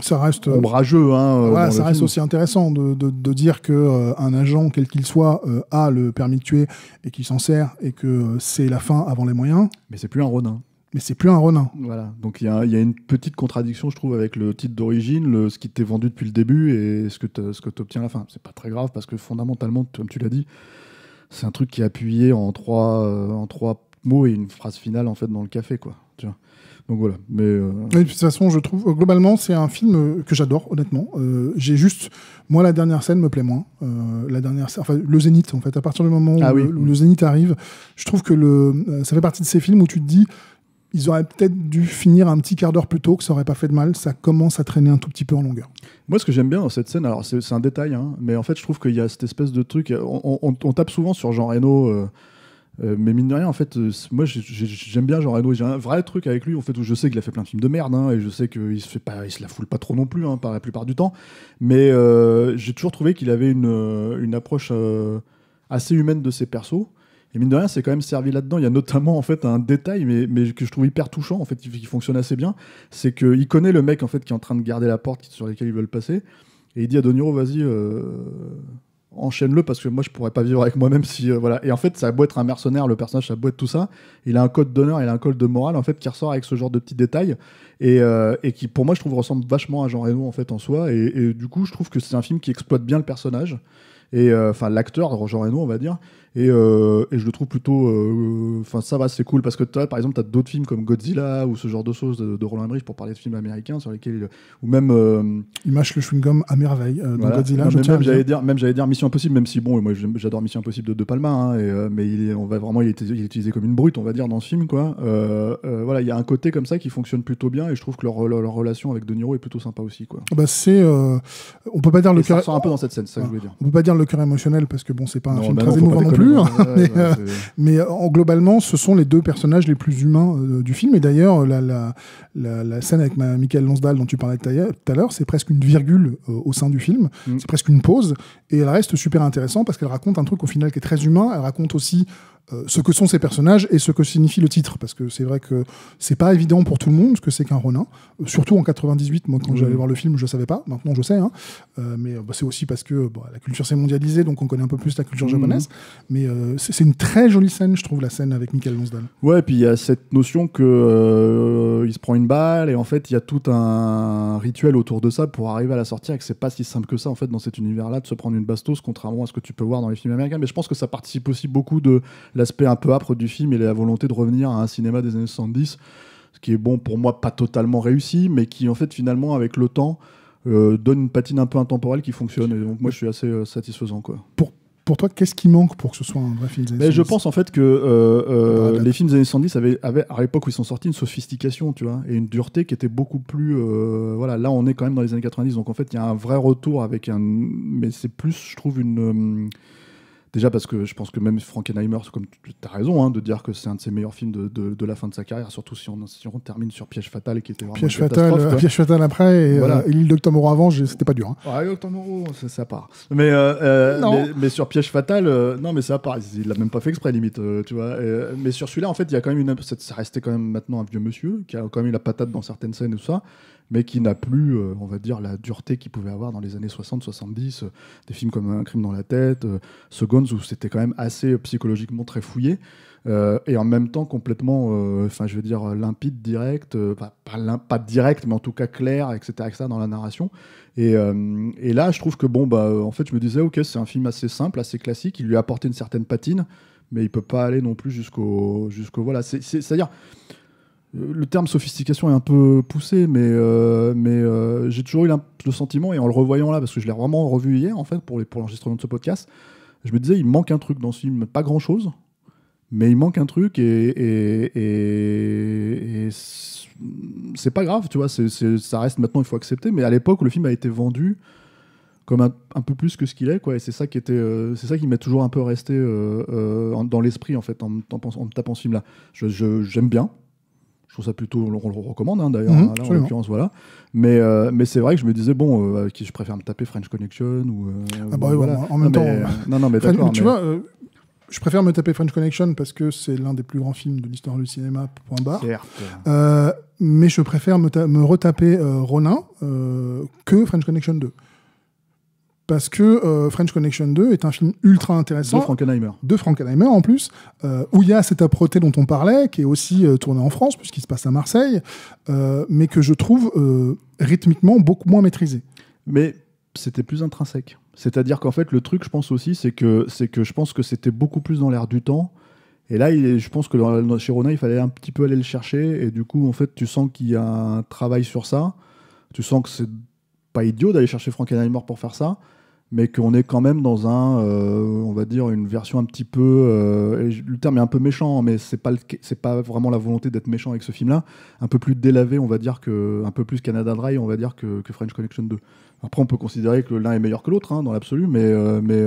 Ça reste. Ombrageux, hein. Ouais, ça reste aussi intéressant de, dire qu'un un agent, quel qu'il soit, a le permis de tuer et qu'il s'en sert et que c'est la fin avant les moyens. Mais c'est plus un rodin mais c'est plus un Ronin. Voilà. Donc il y a, y a, une petite contradiction, je trouve, avec le titre d'origine, ce qui t'est vendu depuis le début et ce que tu obtiens à la fin. C'est pas très grave parce que fondamentalement, comme tu l'as dit, c'est un truc qui est appuyé en trois, euh, en trois mots et une phrase finale en fait dans le café, quoi. Tu vois. Donc voilà. Mais euh, de toute façon, je trouve euh, globalement c'est un film que j'adore honnêtement. J'ai juste moi la dernière scène me plaît moins. la dernière, enfin le zénith en fait. À partir du moment où, ah le, le, zénith arrive, je trouve que le ça fait partie de ces films où tu te dis ils auraient peut-être dû finir un petit quart d'heure plus tôt, que ça aurait pas fait de mal. Ça commence à traîner un tout petit peu en longueur. Moi, ce que j'aime bien dans cette scène, alors c'est un détail, hein, mais en fait, je trouve qu'il y a cette espèce de truc. On, tape souvent sur Jean Reno. Euh, euh, mais mine de rien, en fait, euh, moi j'aime bien Jean Reno. J'ai un vrai truc avec lui, en fait, où je sais qu'il a fait plein de films de merde, hein, et je sais qu'il se fait pas, il se la foule pas trop non plus, hein, par la plupart du temps. Mais j'ai toujours trouvé qu'il avait une, une approche assez humaine de ses persos. Et mine de rien, c'est quand même servi là-dedans. Il y a notamment en fait un détail, mais, mais que je trouve hyper touchant, en fait, qui, fonctionne assez bien. C'est qu'il connaît le mec en fait qui est en train de garder la porte sur laquelle ils veulent passer, et il dit à De vas-y. Euh, enchaîne-le parce que moi je pourrais pas vivre avec moi-même si euh, voilà et en fait ça a beau être un mercenaire le personnage ça a beau être tout ça il a un code d'honneur il a un code de morale en fait qui ressort avec ce genre de petits détails et, euh, qui pour moi je trouve ressemble vachement à Jean Reno en fait en soi et, du coup je trouve que c'est un film qui exploite bien le personnage et enfin l'acteur Jean Reno on va dire euh, et, je le trouve plutôt. Euh, euh, enfin, ça va, c'est cool parce que as, par exemple, tu as d'autres films comme Godzilla ou ce genre de choses de, Roland Emmerich pour parler de films américains sur lesquels. ou même. il mâche le chewing-gum à merveille dans Godzilla. même, j'allais dire, Mission Impossible, même si, bon, moi j'adore Mission Impossible de De Palma, hein, mais il est, on va vraiment, il utilisé comme une brute, on va dire, dans ce film, quoi. voilà, il y a un côté comme ça qui fonctionne plutôt bien et je trouve que leur, relation avec De Niro est plutôt sympa aussi, quoi. Bah, c'est. on peut pas dire le cœur. Ça un peu dans cette scène, ça que je voulais dire. On peut pas dire le cœur émotionnel parce que bon, c'est pas un film bah très émouvant non plus mais, euh, euh, en, globalement, ce sont les deux personnages les plus humains euh, du film. Et d'ailleurs, la, la, la, scène avec Michael Lonsdal dont tu parlais tout à l'heure, c'est presque une virgule au sein du film. Mm. C'est presque une pause. Et elle reste super intéressante parce qu'elle raconte un truc au final qui est très humain. Elle raconte aussi euh, ce que sont ces personnages et ce que signifie le titre. Parce que c'est vrai que c'est pas évident pour tout le monde ce que c'est qu'un Ronin. Euh, surtout en 98, moi, quand mmh. j'allais voir le film, je savais pas. Maintenant, je sais. Hein. Euh, mais bah, c'est aussi parce que la culture s'est mondialisée, donc on connaît un peu plus la culture mmh. japonaise. Mais c'est une très jolie scène, je trouve, la scène avec Michael Lonsdale. Ouais, et puis il y a cette notion que il se prend une balle et en fait, il y a tout un rituel autour de ça pour arriver à la sortir et que c'est pas si simple que ça, en fait, dans cet univers-là, de se prendre une bastos, contrairement à ce que tu peux voir dans les films américains. Mais je pense que ça participe aussi beaucoup de l'aspect un peu âpre du film et la volonté de revenir à un cinéma des années 70, ce qui est bon pour moi pas totalement réussi, mais qui en fait finalement avec le temps euh, donne une patine un peu intemporelle qui fonctionne. donc moi je suis assez euh, satisfaisant quoi. Pour pour toi, qu'est-ce qui manque pour que ce soit un vrai film des années Mais Je pense en fait que euh, les films des années 70 avaient, à l'époque où ils sont sortis, une sophistication, tu vois, et une dureté qui était beaucoup plus. voilà, là on est quand même dans les années 90, donc en fait il y a un vrai retour avec un. Mais c'est plus, je trouve, une Déjà parce que je pense que même Frankenheimer, comme tu as raison hein, de dire que c'est un de ses meilleurs films de, la fin de sa carrière, surtout si on, on termine sur Piège Fatal qui était vraiment Piège, Fatal, euh, Piège Fatal après et, euh, l'île avant, c'était pas dur. Hein. Ah, ça, part. Euh, mais, mais, sur Piège Fatal, non, mais ça part. Il l'a même pas fait exprès, limite. tu vois. mais sur celui-là, en fait, il y a quand même une. Ça restait quand même maintenant un vieux monsieur qui a quand même eu la patate dans certaines scènes et tout ça mais qui n'a plus, euh, on va dire, la dureté qu'il pouvait avoir dans les années 60-70, euh, des films comme Un crime dans la tête, euh, Seconds, où c'était quand même assez psychologiquement très fouillé, et en même temps complètement, enfin je veux dire, limpide, direct, pas, direct, mais en tout cas clair, etc., etc. dans la narration. Et, là, je trouve que, bon, bah, en fait, je me disais, ok, c'est un film assez simple, assez classique, il lui a apporté une certaine patine, mais il peut pas aller non plus jusqu'au... jusqu'au voilà, c'est-à-dire... cest à dire le terme sophistication est un peu poussé, mais, euh, mais euh, j'ai toujours eu le sentiment, et en le revoyant là, parce que je l'ai vraiment revu hier, en fait, pour, pour l'enregistrement de ce podcast, je me disais, il manque un truc dans ce film, pas grand chose, mais il manque un truc, et, c'est pas grave, tu vois, ça reste maintenant, il faut accepter, mais à l'époque le film a été vendu comme un, un peu plus que ce qu'il est, quoi, et c'est ça qui était, euh, c'est ça qui m'est toujours un peu resté dans l'esprit, en fait, en, en, tapant ce film-là. je, j'aime bien, je trouve ça plutôt, on le recommande hein, d'ailleurs, mhm, hein, en l'occurrence, voilà. Mais, euh, mais c'est vrai que je me disais, bon, euh, je préfère me taper French Connection ou. Euh, ah bah oui, voilà. en même temps. non, non, mais, d'accord, Tu vois, je préfère me taper French Connection parce que c'est l'un des plus grands films de l'histoire du cinéma, point barre. mais je préfère me, me retaper Ronin que French Connection 2 parce que euh, French Connection 2 est un film ultra intéressant. De Frankenheimer. De Frankenheimer en plus, euh, où il y a cette âpreté dont on parlait, qui est aussi euh, tourné en France, puisqu'il se passe à Marseille, mais que je trouve rythmiquement beaucoup moins maîtrisé. Mais c'était plus intrinsèque. C'est-à-dire qu'en fait, le truc, je pense aussi, c'est que, que je pense que c'était beaucoup plus dans l'air du temps. Et là, je pense que dans, chez Rona il fallait un petit peu aller le chercher. Et du coup, en fait, tu sens qu'il y a un travail sur ça. Tu sens que c'est pas idiot d'aller chercher Frankenheimer pour faire ça, mais qu'on est quand même dans un, euh, on va dire, une version un petit peu. Euh, le terme est un peu méchant, mais c'est pas pas vraiment la volonté d'être méchant avec ce film-là. Un peu plus délavé, on va dire que un peu plus Canada Dry, on va dire que, French Connection 2. Après, on peut considérer que l'un est meilleur que l'autre hein, dans l'absolu, mais euh, mais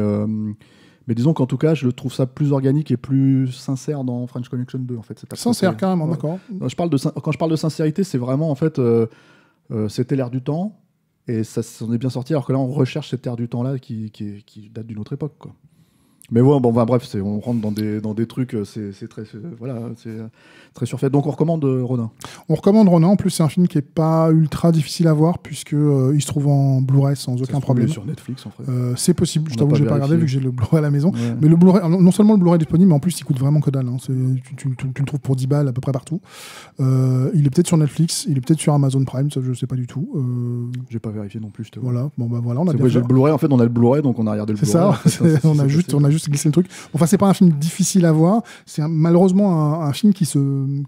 mais disons qu'en tout cas, je trouve ça plus organique et plus sincère dans French Connection 2, en fait. Sincère, même, d'accord. Je quand je parle de sincérité, c'est vraiment, en fait, c'était l'air du temps. Et ça s'en est bien sorti, alors que là, on recherche cette terre du temps-là qui, qui, date d'une autre époque. Quoi. Mais ouais, bon, bref, on rentre dans des, dans des trucs, euh, c'est très, euh, voilà, euh, très surfait. Donc on recommande Ronin. On recommande Ronin. En plus, c'est un film qui n'est pas ultra difficile à voir puisque il se trouve en Blu-ray sans aucun problème. Sur Netflix, en fait. c'est possible. Je t'avoue, j'ai pas regardé vu que j'ai le Blu-ray à la maison. Mais le Blu-ray, non seulement le Blu-ray est disponible, mais en plus, il coûte vraiment que dalle. Hein. Tu, le trouves pour 10 balles à peu près partout. il est peut-être sur Netflix, il est peut-être sur Amazon Prime, ça je sais pas du tout. J'ai pas vérifié non plus. voilà. Bon bah voilà, on a le Blu-ray. En fait, on a le Blu-ray, donc on a regardé le C'est ça. on a juste, on a juste glisser le truc. Enfin, c'est pas un film difficile à voir. C'est malheureusement un, film qui se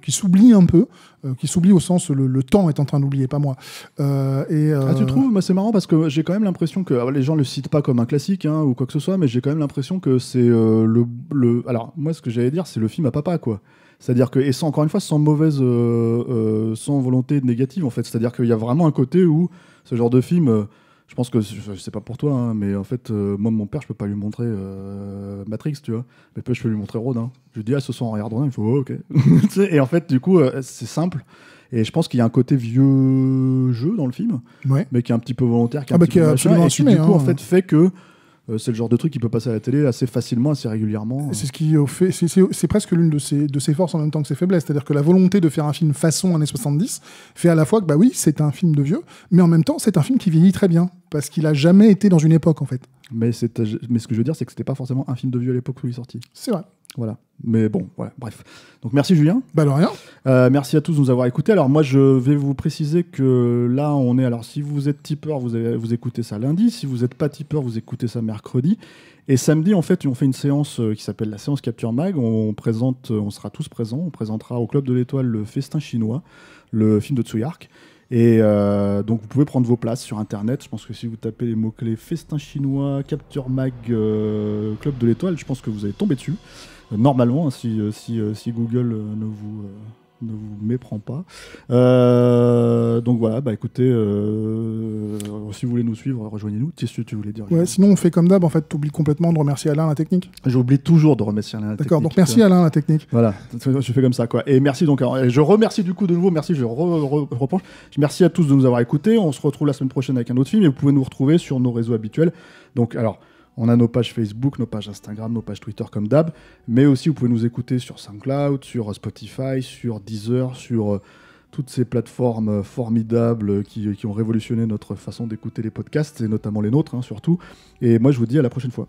qui s'oublie un peu, euh, qui s'oublie au sens le, temps est en train d'oublier, pas moi. Euh, et ah, tu euh, trouves Moi, c'est marrant parce que j'ai quand même l'impression que les gens le citent pas comme un classique hein, ou quoi que ce soit, mais j'ai quand même l'impression que c'est le, le alors moi ce que j'allais dire c'est le film à papa quoi. C'est-à-dire que, et sans, encore une fois, sans mauvaise, sans volonté négative, en fait. C'est-à-dire qu'il y a vraiment un côté où ce genre de film, je pense que je, sais pas pour toi, hein, mais en fait, euh, moi, mon père, je peux pas lui montrer euh, Matrix, tu vois. Mais peut être je peux lui montrer Rodin. Hein. Je lui dis, ah, ce sont en regarde Rodin. Il faut oh, ok. et en fait, du coup, euh, c'est simple. Et je pense qu'il y a un côté vieux jeu dans le film, mais qui est un petit peu volontaire, qui est ah du coup, en hein. fait, fait que euh, c'est le genre de truc qui peut passer à la télé assez facilement, assez régulièrement. C'est hein. ce qui fait, c'est presque l'une de ses, de ses forces en même temps que ses faiblesses. C'est-à-dire que la volonté de faire un film façon années 70 fait à la fois que, bah oui, c'est un film de vieux, mais en même temps, c'est un film qui vieillit très bien, parce qu'il a jamais été dans une époque, en fait. Mais, mais ce que je veux dire, c'est que c'était pas forcément un film de vieux à l'époque où il est sorti. C'est vrai. Voilà. Mais bon, bref. Donc merci Julien. Bah de rien. Euh, merci à tous de nous avoir écoutés. Alors moi je vais vous préciser que là on est. Alors si vous êtes tipeur, vous, avez, vous écoutez ça lundi. Si vous n'êtes pas tipeur, vous écoutez ça mercredi. Et samedi en fait on fait une séance euh, qui s'appelle la séance Capture Mag. On, présente, euh, on sera tous présents. On présentera au club de l'Étoile le Festin chinois, le film de Tsuyark. Et donc vous pouvez prendre vos places sur internet. Je pense que si vous tapez les mots clés Festin chinois, Capture Mag, Club de l'Étoile, je pense que vous allez tomber dessus normalement, hein, si, euh, euh, si, Google euh, ne vous ne vous méprend pas. donc voilà, bah écoutez, si vous voulez nous suivre, rejoignez-nous. Tissu, tu voulais dire Ouais, sinon on fait comme d'hab, en fait, oublies complètement de remercier Alain la technique. J'oublie toujours de remercier Alain la technique. D'accord, donc merci Alain la technique. Voilà, je fais comme ça quoi. Et merci donc, je remercie du coup de nouveau, merci, je re, re, Merci à tous de nous avoir écoutés. On se retrouve la semaine prochaine avec un autre film et vous pouvez nous retrouver sur nos réseaux habituels. Donc alors. On a nos pages Facebook, nos pages Instagram, nos pages Twitter comme d'hab, mais aussi vous pouvez nous écouter sur SoundCloud, sur euh, Spotify, sur Deezer, sur euh, toutes ces plateformes euh, formidables qui, ont révolutionné notre façon d'écouter les podcasts, et notamment les nôtres hein, surtout. Et moi je vous dis à la prochaine fois.